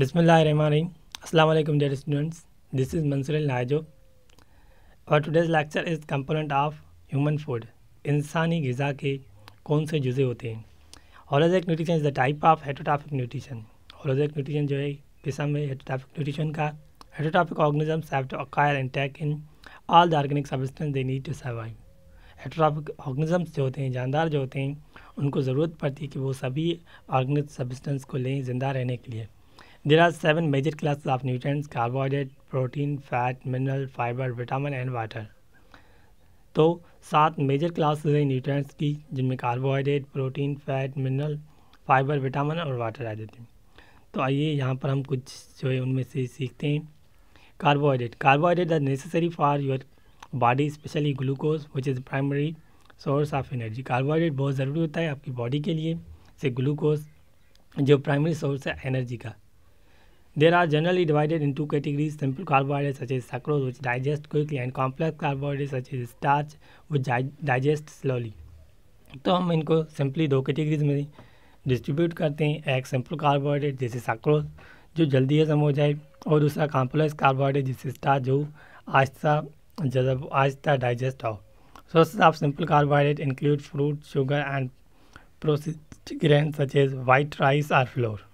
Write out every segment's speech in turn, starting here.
Bismillahirrahmanirrahim. Assalamu alaikum dear students. This is Mansuril Najob. और today's lecture is component of human food इंसानी गज़ा के कौन से जुज़े होते हैं holozoic nutrition is the type of heterotrophic nutrition holozoic nutrition जो है किस्म है हेटोटाफिक न्यूट्रिशन का heterotrophic organisms have and take in all the organic substance they need to survive heterotrophic organisms जो होते हैं जानदार जो होते हैं उनको ज़रूरत पड़ती है कि वो सभी ऑर्गेनिक सबिस्टेंस को लें ज़िंदा रहने के लिए There are seven major classes of nutrients carbohydrate, protein, fat, mineral, fiber, vitamin and water. तो सात मेजर क्लासेस हैं न्यूट्रेंट्स की जिनमें carbohydrate protein fat mineral fibre vitamin और वाटर आ जाते हैं तो आइए यहाँ पर हम कुछ जो है उनमें से सीखते हैं carbohydrate carbohydrate are necessary for your body specially glucose which is primary source of energy carbohydrate बहुत ज़रूरी होता है आपकी बॉडी के लिए से ग्लूकोज जो प्राइमरी सोर्स है एनर्जी का There are generally divided into categories simple carbohydrates such as sucrose which digest quickly and complex carbohydrates such as starch which digest slowly. तो हम इनको सिंपली दो कैटेगरीज में डिस्ट्रीब्यूट करते हैं एक सिंपल कार्बोहाइड्रेट जैसे सक्रोज जो जल्दी हजम हो जाए और दूसरा कॉम्प्लेक्स कार्बोहाइड्रेट जिससे स्टार्च जो आहिस्ता जब आहिस्ता डाइजेस्ट हो sources of simple carbohydrate include fruit sugar and processed grain such as white rice or flour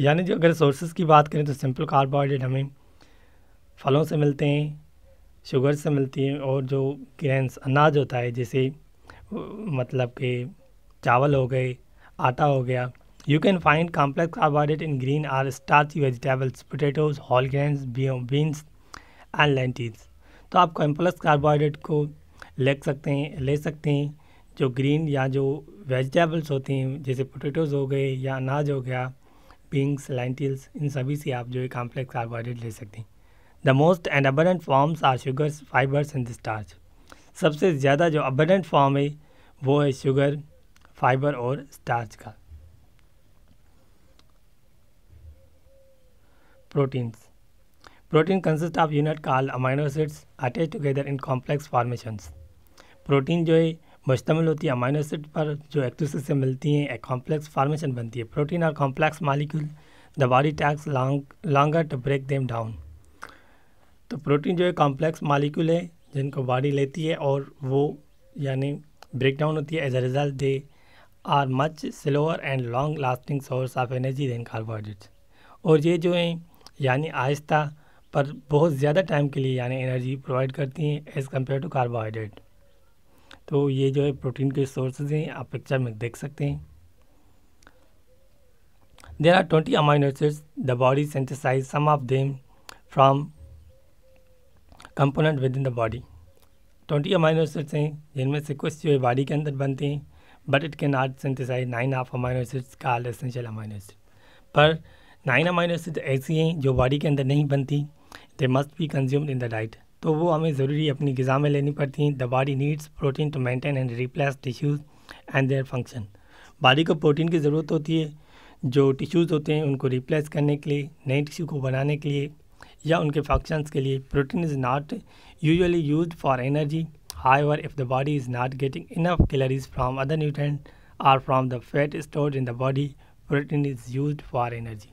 यानी जो अगर सोर्सेज की बात करें तो सिंपल कार्बोहाइड्रेट हमें फलों से मिलते हैं शुगर से मिलती हैं और जो ग्रेन्स अनाज होता है जैसे मतलब के चावल हो गए आटा हो गया you can find complex carbohydrate in green or starchy vegetables potatoes whole grains beans and lentils तो आप कॉम्प्लेक्स कार्बोहाइड्रेट को ले सकते हैं ले सकते हैं जो ग्रीन या जो वेजिटेबल्स होते हैं जैसे पोटेटोज हो गए या अनाज हो गया पिंक्स लेंटिल्स इन सभी से आप जो है कॉम्प्लेक्स कार्बोहाइड्रेट ले सकते हैं the most and abundant forms are sugars fibres and starch सबसे ज़्यादा जो अबडेंट फॉर्म है वो है शुगर फाइबर और स्टार्च का proteins protein consist of unit call amino acids attach together in complex formations protein जो है मुश्तमिल होती है अमाइनो एसिड पर जो एक दूसरे से मिलती हैं एक कॉम्प्लेक्स फार्मेशन बनती है प्रोटीन और complex molecule the body takes long longer to break them down तो प्रोटीन जो है कॉम्प्लेक्स मालिक्यूल है जिनको बॉडी लेती है और वो यानी ब्रेक डाउन होती है as a result they are much slower and long lasting source of energy than carbohydrates और ये जो हैं यानी आहिस्ता पर बहुत ज़्यादा टाइम के लिए यानी एनर्जी प्रोवाइड करती हैं एज़ कम्पेयर टू कार्बोहाइड्रेट तो ये जो है प्रोटीन के सोर्सेज हैं आप पिक्चर में देख सकते हैं are twenty amino acids the body synthesise some of them from component within the body twenty amino acids हैं जिनमें से कुछ जो है बॉडी के अंदर बनते हैं but it can not synthesise nine of amino acids call essential amino acid पर नाइन अमाइनो एसिड ऐसी हैं जो बॉडी के अंदर नहीं बनती they must be consumed in the diet तो वो हमें ज़रूरी अपनी गज़ा में लेनी पड़ती हैं the body needs protein to maintain and replace tissues and their function body को प्रोटीन की ज़रूरत होती है जो टिश्यूज़ होते हैं उनको रिप्लेस करने के लिए नए टिश्यू को बनाने के लिए या उनके फंक्शंस के लिए protein is not usually use for energy however if the body is not getting enough calories from other nutrient or from the fat store in the body protein is use for energy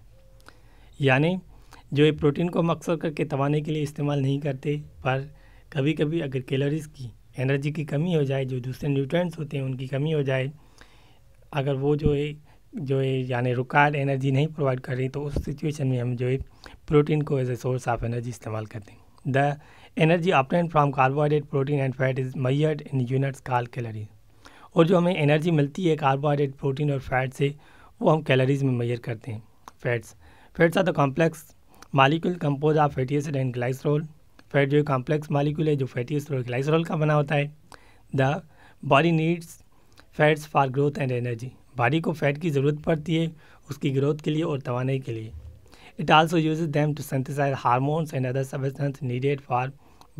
यानी जो ये protein को मकसद करके तबाने के लिए इस्तेमाल नहीं करते पर कभी कभी अगर कैलोरीज़ की एनर्जी की कमी हो जाए जो दूसरे न्यूट्रेंट्स होते हैं उनकी कमी हो जाए अगर वो जो है जो है यानी रुकार एनर्जी नहीं प्रोवाइड कर रही तो उस सिचुएशन में हम जो है प्रोटीन को as a source of energy इस्तेमाल करते हैं the energy obtain from carbohydrate protein and fat is measured in units call calorie और जो हमें एनर्जी मिलती है कार्बोहाइड्रेट प्रोटीन और फैट से वो हम कैलरीज में मैयर करते हैं fats fats are the complex molecule compose of fatty acid and glycerol fat जो कॉम्प्लेक्स मालिक्यूल है जो फैटी एसिड और ग्लाइसरोल का बना होता है the body needs fats for growth and energy body को फैट की ज़रूरत पड़ती है उसकी ग्रोथ के लिए और तोानाई के लिए it also use them to synthesise hormones and other substances needed for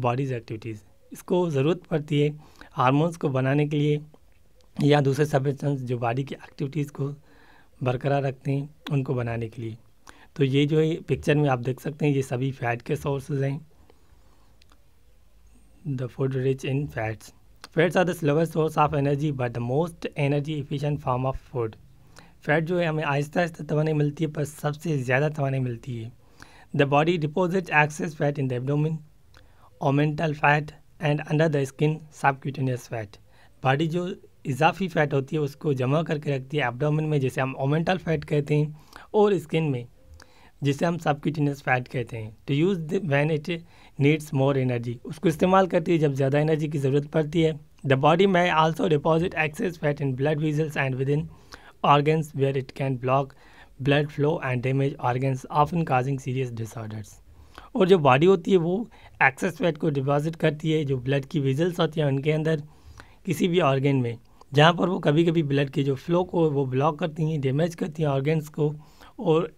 body's activities इसको ज़रूरत पड़ती है हारमोन्स को बनाने के लिए या दूसरे सबस्टेंस जो बॉडी की एक्टिविटीज़ को बरकरार रखते हैं उनको बनाने के लिए तो ये जो है पिक्चर में आप देख सकते हैं ये सभी फैट के सोर्सेज हैं the food rich in fats fats are the slowest source of energy but the most energy efficient form of food fat जो है हमें आहिस्ता आहिस्ता तोने मिलती है पर सबसे ज़्यादा तोने मिलती है the body deposit excess fat in the abdomen omental fat and under the skin subcutaneous fat body जो इजाफी फैट होती है उसको जमा करके रखती है एबडोमिन में जैसे हम ओमेंटल फैट कहते हैं और स्किन में जिसे हम सबक्यूटिनियस फैट कहते हैं to use when it needs more energy उसको इस्तेमाल करती है जब ज़्यादा एनर्जी की ज़रूरत पड़ती है the body may also deposit excess fat in blood vessels and within where it can block blood flow and damage organs often causing serious disorders और जो बॉडी होती है वो एक्सेस फैट को डिपॉजिट करती है जो blood की विजल्स होती हैं उनके अंदर किसी भी ऑर्गेन में जहाँ पर वो कभी कभी ब्लड के जो फ्लो को वो ब्लॉक करती हैं डैमेज करती हैं ऑर्गेन्स को और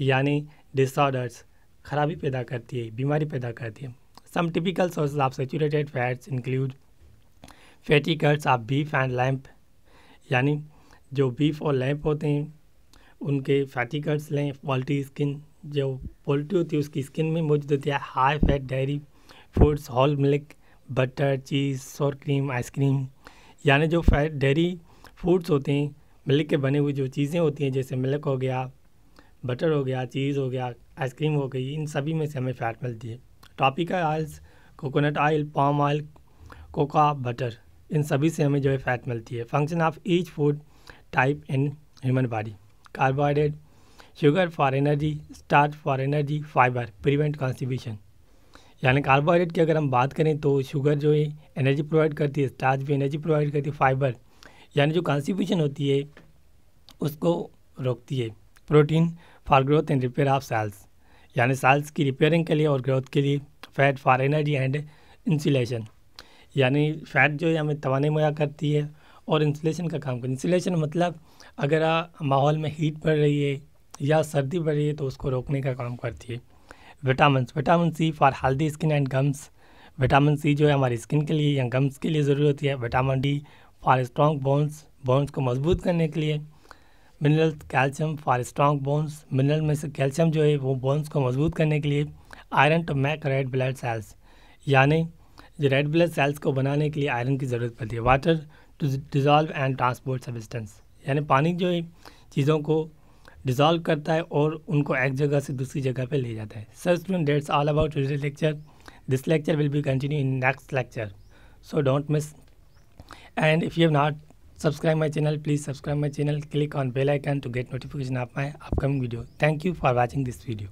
यानी डिसऑर्डर्स खराबी पैदा करती है बीमारी पैदा करती है some typical sources of saturated fats include fatty cuts of beef and lamb यानी जो बीफ और लैम्प होते हैं उनके फैटी कट्स लें पोल्ट्री स्किन जो पोल्ट्री होती है उसकी स्किन में मौजूद होती है high fat dairy foods whole milk butter cheese sour cream ice cream यानी जो फैट डेयरी फूड्स होते हैं मिल्क के बने हुए जो चीज़ें होती हैं जैसे मिल्क हो गया बटर हो गया चीज़ हो गया आइसक्रीम हो गई इन सभी में से हमें फ़ैट मिलती है tropical oils coconut oil palm oil cocoa butter इन सभी से हमें जो है फ़ैट मिलती है function of each food type in human body carbohydrate sugar for energy starch for energy fibre prevent constipation यानी कार्बोहाइड्रेट की अगर हम बात करें तो शुगर जो है एनर्जी प्रोवाइड करती है स्टार्च भी एनर्जी प्रोवाइड करती है फाइबर यानी जो कॉन्स्टिपेशन होती है उसको रोकती है protein for growth and repair of cells यानी सेल्स की रिपेयरिंग के लिए और ग्रोथ के लिए fat for energy and insulation यानी फैट जो है हमें तवाने मुहैया करती है और इंसुलेशन का काम करती है इंसुलेशन मतलब अगर माहौल में हीट बढ़ रही है या सर्दी बढ़ रही है तो उसको रोकने का काम करती है vitamin vitamin C for healthy skin and gums vitamin C जो है हमारी स्किन के लिए या गम्स के लिए ज़रूरी होती है vitamin D for strong bones bones को मजबूत करने के लिए mineral calcium for strong bones mineral में से कैल्शियम जो है वो बोन्स को मजबूत करने के लिए iron to make red blood cells यानी जो रेड ब्लड सेल्स को बनाने के लिए आयरन की ज़रूरत पड़ती है water to dissolve and transport substances यानी पानी जो है चीज़ों को डिज़ोल्व करता है और उनको एक जगह से दूसरी जगह पर ले जाता है sir student that's all about lecture this lecture will be continue in next lecture so don't miss and if you not subscribe my channel please subscribe my channel click on bell icon to get notification of my upcoming video thank you for watching this video